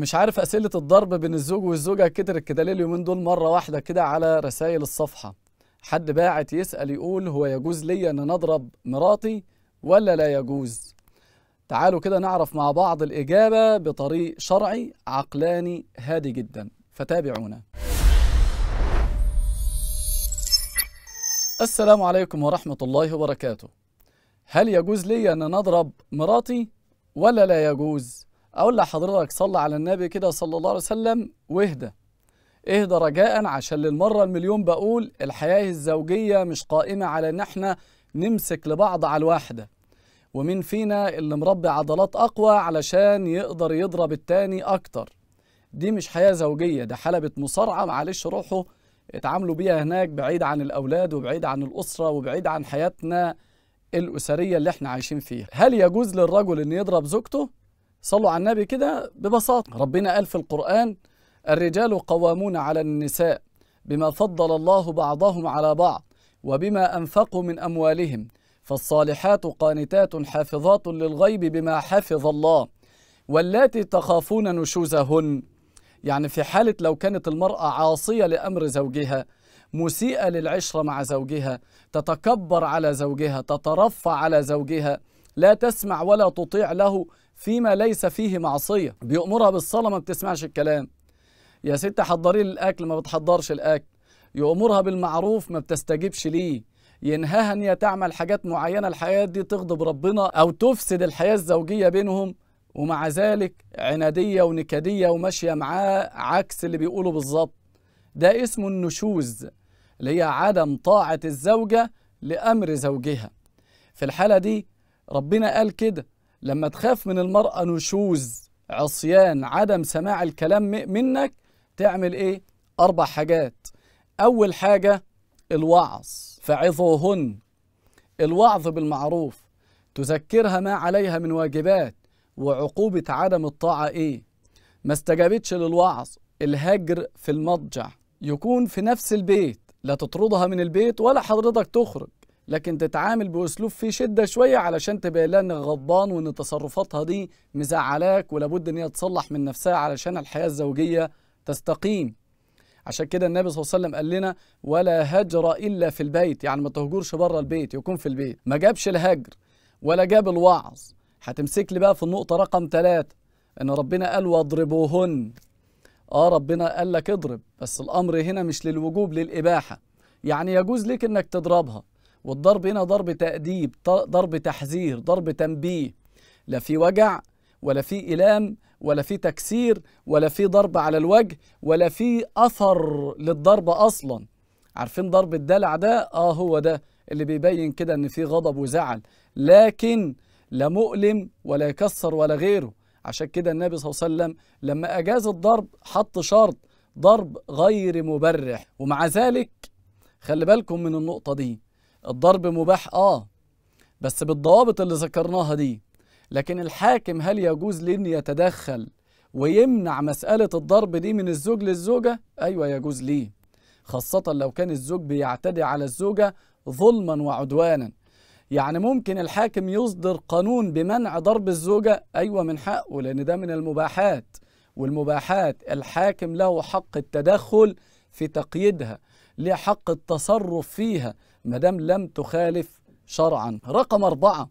مش عارف اسئله الضرب بين الزوج والزوجه كترت كده ليه اليومين دول مره واحده كده على رسائل الصفحه حد باعت يسال يقول هو يجوز لي ان انا اضرب مراتي ولا لا يجوز تعالوا كده نعرف مع بعض الاجابه بطريق شرعي عقلاني هادي جدا فتابعونا السلام عليكم ورحمه الله وبركاته هل يجوز لي ان انا اضرب مراتي ولا لا يجوز اقول لحضرتك صلى على النبي كده صلى الله عليه وسلم واهدى اهدى رجاء عشان للمره المليون بقول الحياه الزوجيه مش قائمه على ان احنا نمسك لبعض على الواحده ومين فينا اللي مربي عضلات اقوى علشان يقدر يضرب التاني اكتر دي مش حياه زوجيه ده حلبة مصارعه معلش روحوا اتعاملوا بيها هناك بعيد عن الاولاد وبعيد عن الاسره وبعيد عن حياتنا الاسريه اللي احنا عايشين فيها هل يجوز للرجل ان يضرب زوجته صلوا على النبي كده ببساطة ربنا قال في القرآن الرجال قوامون على النساء بما فضل الله بعضهم على بعض وبما أنفقوا من أموالهم فالصالحات قانتات حافظات للغيب بما حفظ الله واللاتي تخافون نشوزهن يعني في حالة لو كانت المرأة عاصية لأمر زوجها مسيئة للعشرة مع زوجها تتكبر على زوجها تترفع على زوجها لا تسمع ولا تطيع له فيما ليس فيه معصية بيأمرها بالصلاة ما بتسمعش الكلام يا ست حضري الأكل ما بتحضرش الأكل يأمرها بالمعروف ما بتستجيبش ليه ينهاها ان هي تعمل حاجات معينه الحياه دي تغضب ربنا او تفسد الحياه الزوجيه بينهم ومع ذلك عناديه ونكديه وماشيه معاه عكس اللي بيقوله بالظبط ده اسمه النشوز اللي هي عدم طاعه الزوجه لامر زوجها في الحاله دي ربنا قال كده لما تخاف من المرأة نشوز عصيان عدم سماع الكلام منك تعمل ايه اربع حاجات اول حاجة الوعظ فعظوهن الوعظ بالمعروف تذكرها ما عليها من واجبات وعقوبة عدم الطاعة ايه ما استجابتش للوعظ الهجر في المضجع يكون في نفس البيت لا تطردها من البيت ولا حضرتك تخرج لكن تتعامل باسلوب فيه شده شويه علشان تبين لها انك غضبان وان تصرفاتها دي مزعلاك ولابد ان هي تصلح من نفسها علشان الحياه الزوجيه تستقيم عشان كده النبي صلى الله عليه وسلم قال لنا ولا هجر الا في البيت يعني ما تهجرش بره البيت يكون في البيت ما جابش الهجر ولا جاب الوعظ هتمسك لي بقى في النقطه رقم ثلاثة ان ربنا قال واضربوهن اه ربنا قال لك اضرب بس الامر هنا مش للوجوب للاباحه يعني يجوز لك انك تضربها والضرب هنا ضرب تأديب ضرب تحذير ضرب تنبيه لا في وجع ولا في إلام ولا في تكسير ولا في ضرب على الوجه ولا في أثر للضرب أصلا عارفين ضرب الدلع ده آه هو ده اللي بيبين كده إن في غضب وزعل لكن لا مؤلم ولا يكسر ولا غيره عشان كده النبي صلى الله عليه وسلم لما أجاز الضرب حط شرط ضرب غير مبرح ومع ذلك خلي بالكم من النقطة دي الضرب مباح اه بس بالضوابط اللي ذكرناها دي لكن الحاكم هل يجوز ليه ان يتدخل ويمنع مسألة الضرب دي من الزوج للزوجة؟ أيوة يجوز ليه خاصة لو كان الزوج بيعتدي على الزوجة ظلما وعدوانا يعني ممكن الحاكم يصدر قانون بمنع ضرب الزوجة أيوة من حقه لأن ده من المباحات والمباحات الحاكم له حق التدخل في تقييدها ليه حق التصرف فيها ما دام لم تخالف شرعا رقم أربعة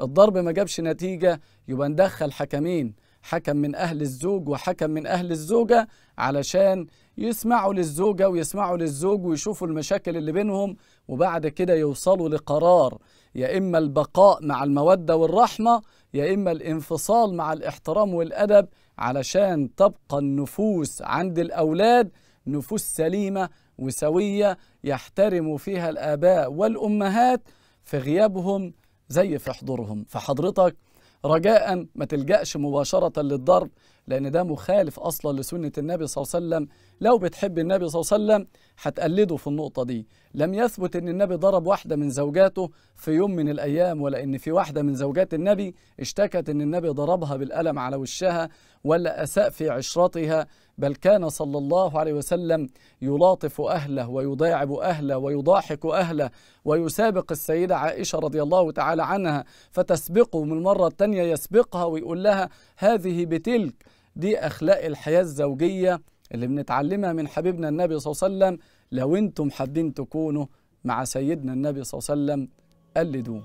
الضرب ما جابش نتيجة يبقى ندخل حكمين حكم من أهل الزوج وحكم من أهل الزوجة علشان يسمعوا للزوجة ويسمعوا للزوج ويشوفوا المشاكل اللي بينهم وبعد كده يوصلوا لقرار يا إما البقاء مع المودة والرحمة يا إما الانفصال مع الاحترام والأدب علشان تبقى النفوس عند الأولاد نفوس سليمة وسوية يحترم فيها الآباء والأمهات في غيابهم زي في حضورهم فحضرتك رجاء ما تلجأش مباشرة للضرب لأن ده مخالف أصلا لسنة النبي صلى الله عليه وسلم لو بتحب النبي صلى الله عليه وسلم هتقلده في النقطة دي لم يثبت أن النبي ضرب واحدة من زوجاته في يوم من الأيام ولا أن في واحدة من زوجات النبي اشتكت أن النبي ضربها بالقلم على وشها ولا أساء في عشرتها بل كان صلى الله عليه وسلم يلاطف أهله ويضاعب أهله ويضاحك أهله ويسابق السيدة عائشة رضي الله تعالى عنها فتسبقه من مرة الثانيه يسبقها ويقول لها هذه بتلك دي أخلاق الحياة الزوجية اللي بنتعلمها من حبيبنا النبي صلى الله عليه وسلم لو انتم حابين تكونوا مع سيدنا النبي صلى الله عليه وسلم قلدوه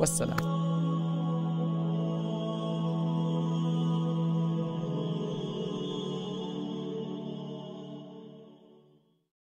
والسلام